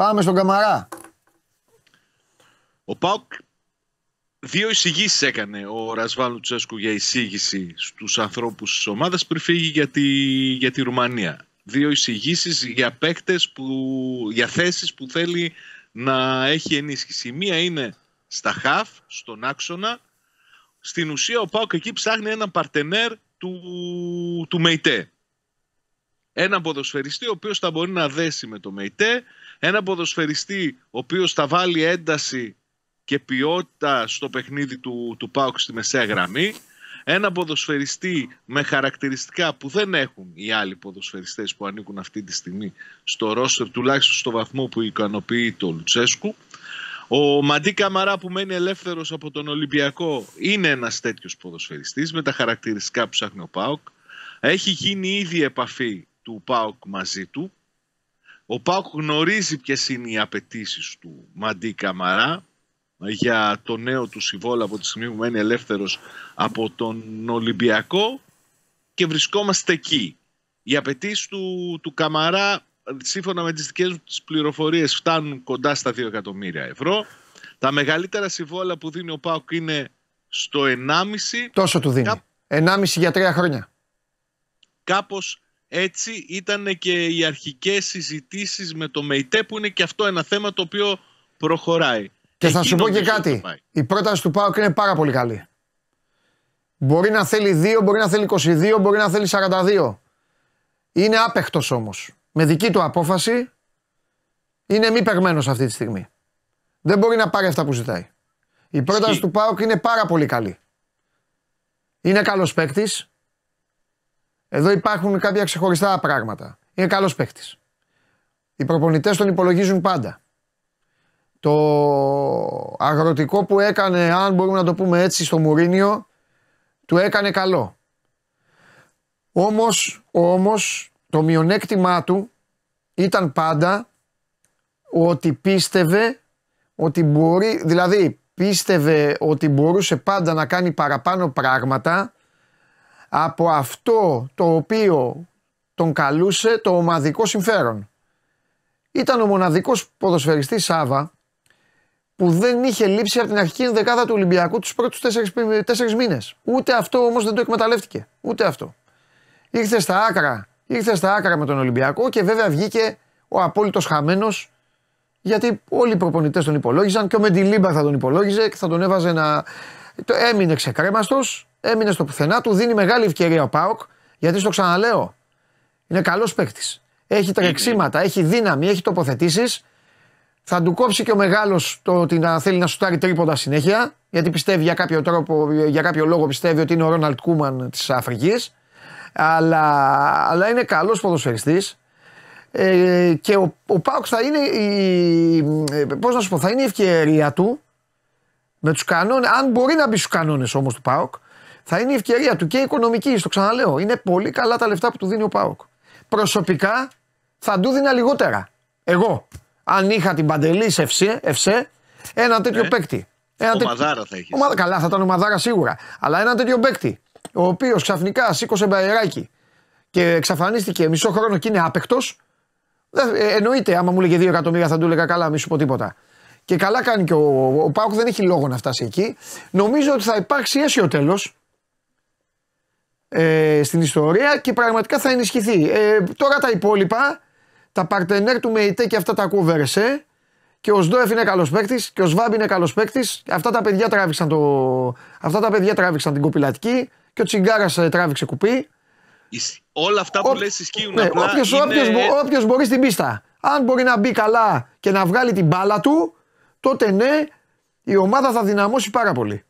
Πάμε στον Καμαρά. Ο Πάουκ δύο εισηγήσεις έκανε ο Ρασβάλου Τσέσκου για εισήγηση στους ανθρώπους της ομάδας πριν φύγει για τη, Ρουμανία. Δύο εισηγήσεις για παίκτες που, για θέσεις που θέλει να έχει ενίσχυση. Η μία είναι στα χαφ, στον άξονα. Στην ουσία ο Πάουκ εκεί ψάχνει έναν παρτενέρ του, του Μεϊτέ. Έναν ποδοσφαιριστή ο οποίος θα μπορεί να δέσει με το Μεϊτέ, ένα ποδοσφαιριστή ο οποίος θα βάλει ένταση και ποιότητα στο παιχνίδι του, του ΠΑΟΚ στη μεσαία γραμμή, ένα ποδοσφαιριστή με χαρακτηριστικά που δεν έχουν οι άλλοι ποδοσφαιριστές που ανήκουν αυτή τη στιγμή στο ρόστερ, τουλάχιστον στο βαθμό που ικανοποιεί το Λουτσέσκου. Ο Μαντί Καμαρά που μένει ελεύθερος από τον Ολυμπιακό είναι ένας τέτοιος ποδοσφαιριστής με τα χαρακτηριστικά που ψάχνει ο ΠΑΟΚ. Έχει γίνει ήδη επαφή του ΠΑΟΚ μαζί του ο Πάουκ γνωρίζει ποιες είναι οι απαιτήσεις του Μαντί Καμαρά για το νέο του συμβόλαιο από τη στιγμή που μένει ελεύθερος από τον Ολυμπιακό και βρισκόμαστε εκεί. Οι απαιτήσεις του, του Καμαρά σύμφωνα με τις δικές μου τις πληροφορίες φτάνουν κοντά στα 2 εκατομμύρια ευρώ. Τα μεγαλύτερα συμβόλαια που δίνει ο Πάουκ είναι στο 1,5. Τόσο του δίνει. 1,5 για τρία χρόνια. Κάπως έτσι ήταν και οι αρχικές συζητήσεις με το ΜΕΙΤΕ που είναι και αυτό ένα θέμα το οποίο προχωράει. Και θα σου πω και κάτι. Η πρόταση του ΠΑΟΚ είναι πάρα πολύ καλή. Μπορεί να θέλει 2, μπορεί να θέλει 22, μπορεί να θέλει 42. Είναι άπεκτος όμως. Με δική του απόφαση είναι μη περμένος αυτή τη στιγμή. Δεν μπορεί να πάρει αυτά που ζητάει. Η πρόταση του ΠΑΟΚ είναι πάρα πολύ καλή. Είναι καλός παίκτης, εδώ υπάρχουν κάποια ξεχωριστά πράγματα. Είναι καλός παίχτης. Οι προπονητές τον υπολογίζουν πάντα. Το αγροτικό που έκανε, αν μπορούμε να το πούμε έτσι, στο Μουρίνιο, του έκανε καλό. Όμως, όμως το μειονέκτημά του ήταν πάντα ότι πίστευε ότι μπορεί, δηλαδή πίστευε ότι μπορούσε πάντα να κάνει παραπάνω πράγματα από αυτό το οποίο τον καλούσε το ομαδικό συμφέρον. Ήταν ο μοναδικός ποδοσφαιριστής Σάβα που δεν είχε λείψει από την αρχική δεκάδα του Ολυμπιακού τους πρώτους τέσσερις, τέσσερις μήνες. Ούτε αυτό όμως δεν το εκμεταλλεύτηκε. Ούτε αυτό. Ήρθε στα άκρα, ήρθε στα άκρα με τον Ολυμπιακό και βέβαια βγήκε ο απόλυτος χαμένος γιατί όλοι οι προπονητές τον υπολόγιζαν και ο Μεντιλίμπα θα τον υπολόγιζε και θα τον έβαζε να, έμεινε ξεκρέμαστος, έμεινε στο πουθενά του, δίνει μεγάλη ευκαιρία ο Πάοκ, γιατί στο ξαναλέω. Είναι καλός παίκτης. Έχει τρεξίματα, έχει δύναμη, έχει τοποθετήσεις. Θα του κόψει και ο μεγάλος το ότι να θέλει να σουτάρει τρίποντα συνέχεια, γιατί πιστεύει για κάποιο, τρόπο, για κάποιο λόγο πιστεύει ότι είναι ο Ρόναλτ Κούμαν της Αφρικής. Αλλά, αλλά είναι καλός ποδοσφαιριστής. Ε, και ο, ο θα είναι η, πώς πω, θα είναι η ευκαιρία του με τους κανόνες, αν μπορεί να μπει στους κανόνες όμως του ΠΑΟΚ, θα είναι η ευκαιρία του και η οικονομική, το ξαναλέω. Είναι πολύ καλά τα λεφτά που του δίνει ο ΠΑΟΚ. Προσωπικά θα του δίνα λιγότερα. Εγώ. Αν είχα την παντελή σε ευσέ, ένα τέτοιο ε, παίκτη. Ένα ομαδάρα τέτοιο... θα είχε. Καλά, θα ήταν μαδάρα σίγουρα. Αλλά ένα τέτοιο παίκτη, ο οποίος ξαφνικά σήκωσε μπαϊράκι και εξαφανίστηκε μισό χρόνο και είναι άπεκτο, ε, εννοείται, άμα μου λέγε 2 εκατομμύρια θα του έλεγα καλά, μη σου πω τίποτα. Και καλά κάνει και ο, ο Πάουκ δεν έχει λόγο να φτάσει εκεί. Νομίζω ότι θα υπάρξει αίσιο τέλος ε, στην ιστορία και πραγματικά θα ενισχυθεί. Ε, τώρα τα υπόλοιπα, τα παρτενέρ του ΜΕΙΤΕ και αυτά τα κούβερσε. Και ο Σντόεφ είναι καλός παίκτης και ο Σβάμπ είναι καλός παίκτης. Αυτά τα παιδιά τράβηξαν, το... αυτά τα παιδιά τράβηξαν την κοπηλατική και ο Τσιγκάρας ε, τράβηξε κουπί. Όλα αυτά που λες ισχύουν ναι, απλά όποιος, είναι... όποιος, μπορεί στην πίστα. Αν μπορεί να μπει καλά και να βγάλει την μπάλα του, τότε ναι, η ομάδα θα δυναμώσει πάρα πολύ.